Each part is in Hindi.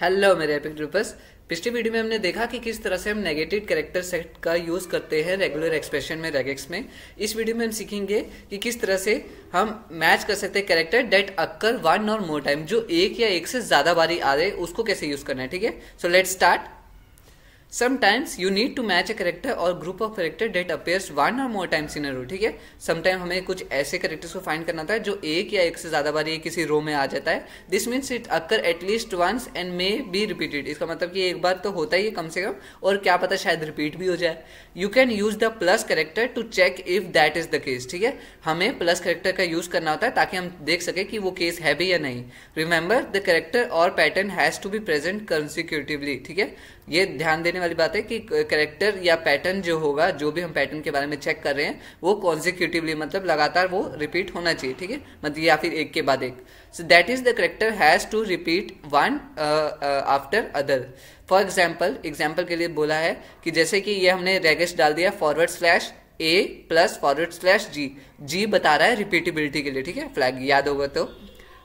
हेलो मेरे एपिक ड्रूपर्स पिछली वीडियो में हमने देखा कि किस तरह से हम नेगेटिव कैरेक्टर सेट का यूज करते हैं रेगुलर एक्सप्रेशन में रेगेक्स में इस वीडियो में हम सीखेंगे कि किस तरह से हम मैच कर सकते हैं कैरेक्टर डेट अक्कर वन और मोर टाइम जो एक या एक से ज्यादा बारी आ रहे उसको कैसे यूज करना है ठीक है so let start sometimes you need to match a character और group of character that appears one और मोर टाइम्स इन रो ठीक है समटाइम हमें कुछ ऐसे करेक्टर्स को फाइंड करना था जो एक या एक से ज़्यादा बार ये किसी रो में आ जाता है this means it occur at least once and may be repeated इसका मतलब कि एक बार तो होता ही है कम से कम और क्या पता शायद रिपीट भी हो जाए you can use the plus character to check if that is the case ठीक है हमें प्लस करेक्टर का यूज करना होता है ताकि हम देख सके कि वो केस है भी या नहीं रिमेंबर द करेक्टर और pattern has to be present consecutively ठीक है ये ध्यान देने वाली बात है कि करेक्टर या पैटर्न जो होगा जो भी हम पैटर्न के बारे में चेक कर रहे हैं वो कॉन्जिक्यूटिवली मतलब लगातार वो रिपीट होना चाहिए ठीक है मतलब या फिर एक के बाद एक so that is the character has to repeat one after other for example example के लिए बोला है कि जैसे कि ये हमने रेगेस्ट डाल दिया forward slash A plus forward slash g g बता रहा है रिपीटेबिलिटी के लिए ठीक है फ्लैग याद होगा तो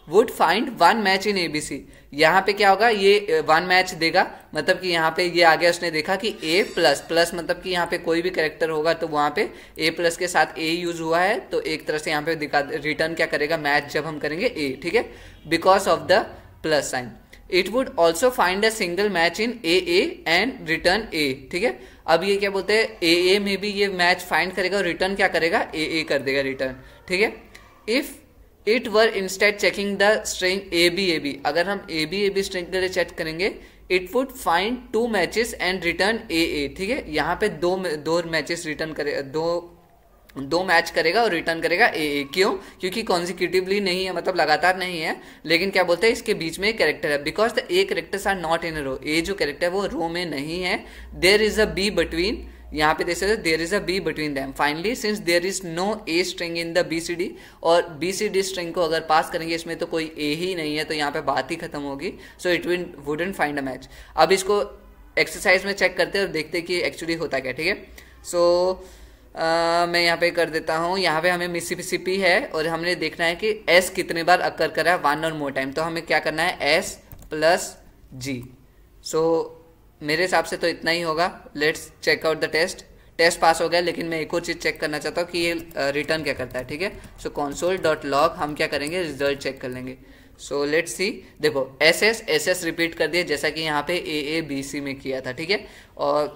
would find one match in ABC यहाँ पे क्या होगा ये वन मैच देगा मतलब कि यहाँ पे ये आ गया उसने देखा कि ए प्लस प्लस मतलब कि यहाँ पे कोई भी करेक्टर होगा तो वहां पे ए प्लस के साथ ए यूज हुआ है तो एक तरह से यहाँ पे दिखा रिटर्न क्या करेगा मैच जब हम करेंगे ए ठीक है because of the plus sign it would also find a single match in A A and return A ठीक है अब ये क्या बोलते हैं ए ए में भी ये मैच फाइंड करेगा और रिटर्न क्या करेगा ए ए कर देगा रिटर्न ठीक है if it were state checking the string A B A B अगर हम A B A B string के लिए चेक करेंगे it would find two matches and return A A ठीक है यहाँ पे दो दो मैचेस रिटर्न करे दो दो मैच करेगा और रिटर्न करेगा ए ए क्यों क्योंकि कॉन्जिक्यूटिवली नहीं है मतलब लगातार नहीं है लेकिन क्या बोलते हैं इसके बीच में एक कैरेक्टर है because the A characters are not in row A जो करेक्टर है वो रो में नहीं है there is a B between यहाँ पे देख सकते हो there is a B between them finally since there is no A string in the B C D और बी सी डी स्ट्रिंग को अगर पास करेंगे इसमें तो कोई ए ही नहीं है तो यहाँ पे बात ही खत्म होगी so it win wouldn't find a match अब इसको एक्सरसाइज में चेक करते हैं और देखते हैं कि एक्चुअली होता क्या ठीक है सो Uh, मैं यहाँ पे कर देता हूँ यहाँ पे हमें मिसिसिपी है और हमने देखना है कि एस कितने बार अक्कर करा है वन और मोर टाइम तो हमें क्या करना है एस प्लस जी सो मेरे हिसाब से तो इतना ही होगा let's check out the test test pass हो गया लेकिन मैं एक और चीज़ चेक करना चाहता हूँ कि ये रिटर्न uh, क्या करता है ठीक है सो कॉन्सोल डॉट लॉग हम क्या करेंगे रिजल्ट चेक कर लेंगे सो लेट्स सी देखो S S S S repeat कर दिए जैसा कि यहाँ पे ए ए बी सी में किया था ठीक है और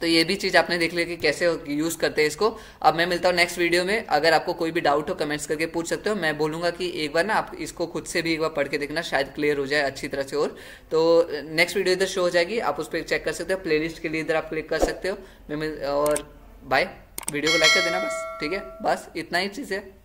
तो ये भी चीज़ आपने देख लिया कि कैसे यूज़ करते हैं इसको अब मैं मिलता हूँ नेक्स्ट वीडियो में अगर आपको कोई भी डाउट हो कमेंट्स करके पूछ सकते हो मैं बोलूँगा कि एक बार ना आप इसको खुद से भी एक बार पढ़ के देखना शायद क्लियर हो जाए अच्छी तरह से और तो नेक्स्ट वीडियो इधर शो हो जाएगी आप उस पर चेक कर सकते हो प्ले के लिए इधर आप क्लिक कर सकते हो मैं और बाय वीडियो को लाइक कर देना बस ठीक है बस इतना ही चीज़ है